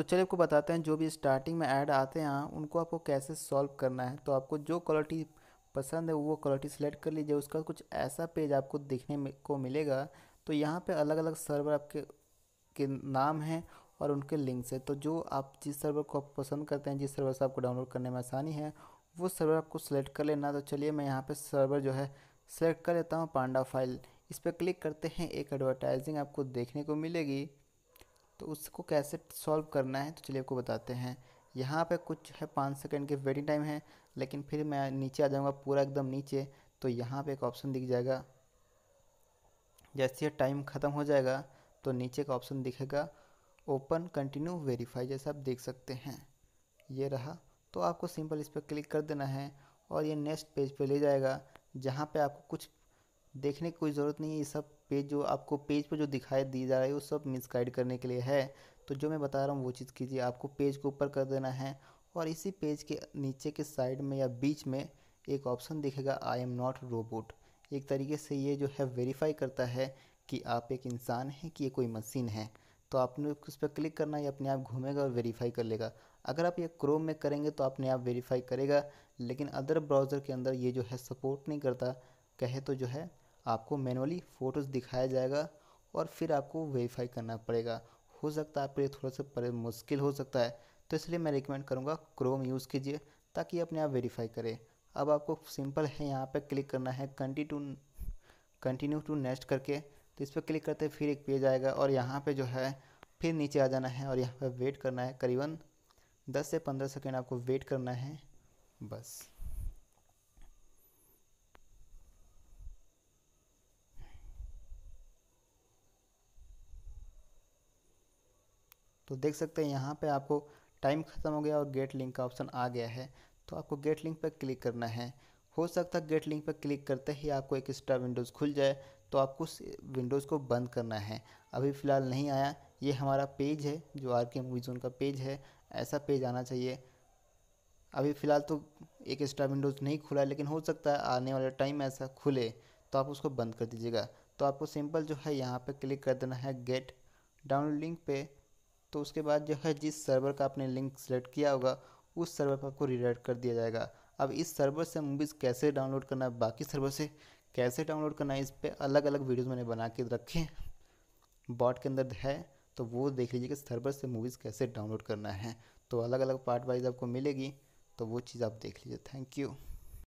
तो चलिए आपको बताते हैं जो भी स्टार्टिंग में ऐड आते हैं हाँ, उनको आपको कैसे सॉल्व करना है तो आपको जो क्वालिटी पसंद है वो क्वालिटी सेलेक्ट कर लीजिए उसका कुछ ऐसा पेज आपको देखने को मिलेगा तो यहाँ पे अलग अलग सर्वर आपके के नाम हैं और उनके लिंक्स हैं तो जो आप जिस सर्वर को आप पसंद करते हैं जिस सर्वर से आपको डाउनलोड करने में आसानी है वो सर्वर आपको सेलेक्ट कर लेना तो चलिए मैं यहाँ पर सर्वर जो है सेलेक्ट कर लेता हूँ पांडा फाइल इस पर क्लिक करते हैं एक एडवर्टाइजिंग आपको देखने को मिलेगी तो उसको कैसे सॉल्व करना है तो चलिए आपको बताते हैं यहाँ पे कुछ है पाँच सेकंड के वेटिंग टाइम है लेकिन फिर मैं नीचे आ जाऊँगा पूरा एकदम नीचे तो यहाँ पे एक ऑप्शन दिख जाएगा जैसे टाइम ख़त्म हो जाएगा तो नीचे का ऑप्शन दिखेगा ओपन कंटिन्यू वेरीफाई जैसे आप देख सकते हैं ये रहा तो आपको सिंपल इस पर क्लिक कर देना है और ये नेक्स्ट पेज पे ले जाएगा जहाँ पर आपको कुछ देखने की कोई ज़रूरत नहीं है ये सब पेज जो आपको पेज पर जो दिखाई दी जा रही है वो सब मिस गाइड करने के लिए है तो जो मैं बता रहा हूँ वो चीज़ कीजिए आपको पेज को ऊपर कर देना है और इसी पेज के नीचे के साइड में या बीच में एक ऑप्शन दिखेगा आई एम नॉट रोबोट एक तरीके से ये जो है वेरीफाई करता है कि आप एक इंसान हैं कि ये कोई मशीन है तो आपने उस पर क्लिक करना या अपने आप घूमेगा और वेरीफाई कर लेगा अगर आप ये क्रोम में करेंगे तो अपने आप वेरीफाई करेगा लेकिन अदर ब्राउज़र के अंदर ये जो है सपोर्ट नहीं करता कहे तो जो है आपको मैनुअली फ़ोटोज़ दिखाया जाएगा और फिर आपको वेरीफाई करना पड़ेगा हो सकता है आपके लिए थोड़ा सा मुश्किल हो सकता है तो इसलिए मैं रिकमेंड करूँगा क्रोम यूज़ कीजिए ताकि अपने आप वेरीफाई करें अब आपको सिंपल है यहाँ पर क्लिक करना है कंटिन्यू कंटिन्यू टू नेक्स्ट करके तो इस पर क्लिक करते फिर एक पेज आएगा और यहाँ पे जो है फिर नीचे आ जाना है और यहाँ पे वेट करना है करीबन 10 से 15 सेकेंड आपको वेट करना है बस तो देख सकते हैं यहाँ पे आपको टाइम ख़त्म हो गया और गेट लिंक का ऑप्शन आ गया है तो आपको गेट लिंक पर क्लिक करना है हो सकता है गेट लिंक पर क्लिक करते ही आपको एक एक्स्ट्रा विंडोज़ खुल जाए तो आपको उस विंडोज़ को बंद करना है अभी फ़िलहाल नहीं आया ये हमारा पेज है जो आर के मूवी जोन का पेज है ऐसा पेज आना चाहिए अभी फ़िलहाल तो एक एक्स्ट्रा विंडोज़ नहीं खुला लेकिन हो सकता है आने वाले टाइम ऐसा खुले तो आप उसको बंद कर दीजिएगा तो आपको सिंपल जो है यहाँ पर क्लिक कर देना है गेट डाउनलोड लिंक पे तो उसके बाद जो है जिस सर्वर का आपने लिंक सेलेक्ट किया होगा उस सर्वर पर आपको रिडायरेक्ट कर दिया जाएगा अब इस सर्वर से मूवीज़ कैसे डाउनलोड करना है बाकी सर्वर से कैसे डाउनलोड करना है इस पर अलग अलग वीडियोज़ मैंने बना के रखे बॉट के अंदर है तो वो देख लीजिए कि सर्वर से मूवीज़ कैसे डाउनलोड करना है तो अलग अलग पार्ट वाइज आपको मिलेगी तो वो चीज़ आप देख लीजिए थैंक यू